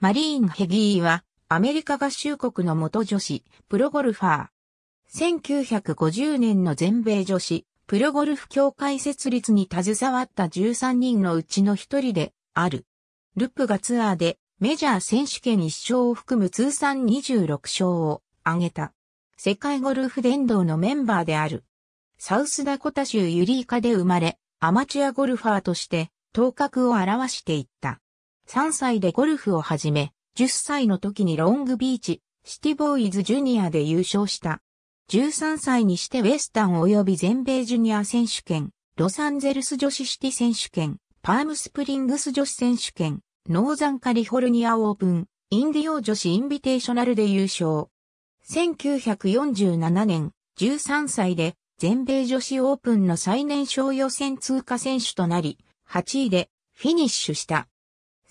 マリーン・ヘギーは、アメリカ合衆国の元女子、プロゴルファー。1950年の全米女子、プロゴルフ協会設立に携わった13人のうちの一人で、ある。ルップがツアーで、メジャー選手権1勝を含む通算26勝を挙げた。世界ゴルフ殿堂のメンバーである。サウスダコタ州ユリーカで生まれ、アマチュアゴルファーとして頭角を表していった。3歳でゴルフを始め、10歳の時にロングビーチ、シティボーイズジュニアで優勝した。13歳にしてウェスタン及び全米ジュニア選手権、ロサンゼルス女子シティ選手権、パームスプリングス女子選手権、ノーザンカリフォルニアオープン、インディオ女子インビテーショナルで優勝。1947年、13歳で全米女子オープンの最年少予選通過選手となり、8位でフィニッシュした。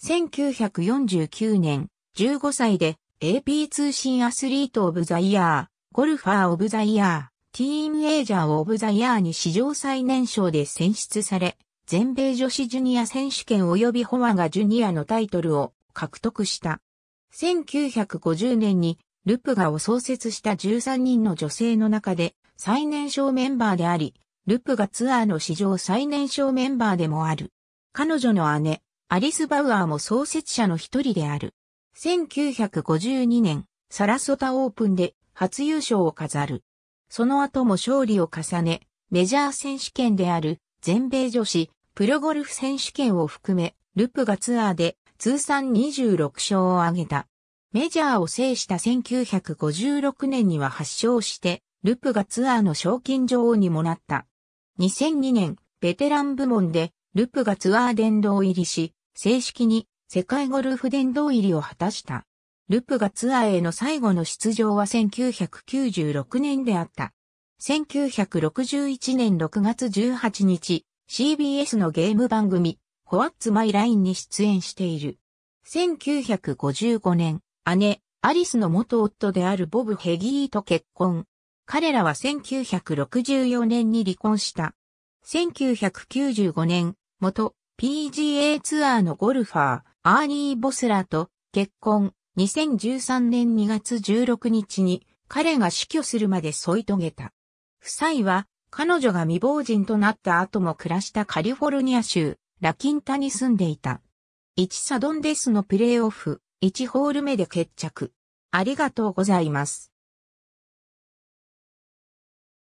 1949年、15歳で AP 通信アスリートオブザイヤー、ゴルファーオブザイヤー、ティーンエイジャーオブザイヤーに史上最年少で選出され、全米女子ジュニア選手権及びホワがジュニアのタイトルを獲得した。1950年にルプガを創設した13人の女性の中で最年少メンバーであり、ルプガツアーの史上最年少メンバーでもある。彼女の姉、アリス・バウアーも創設者の一人である。1952年、サラソタオープンで初優勝を飾る。その後も勝利を重ね、メジャー選手権である全米女子プロゴルフ選手権を含め、ルプがツアーで通算26勝を挙げた。メジャーを制した1956年には8勝して、ルプがツアーの賞金女王にもなった。2002年、ベテラン部門で、ルプがツアー殿堂入りし、正式に世界ゴルフ殿堂入りを果たした。ルプがツアーへの最後の出場は1996年であった。1961年6月18日、CBS のゲーム番組、ホワッツマイラインに出演している。1955年、姉、アリスの元夫であるボブ・ヘギーと結婚。彼らは1964年に離婚した。1995年、元、PGA ツアーのゴルファー、アーニー・ボスラーと結婚。2013年2月16日に彼が死去するまで添い遂げた。夫妻は彼女が未亡人となった後も暮らしたカリフォルニア州ラキンタに住んでいた。1サドンデスのプレーオフ、1ホール目で決着。ありがとうございます。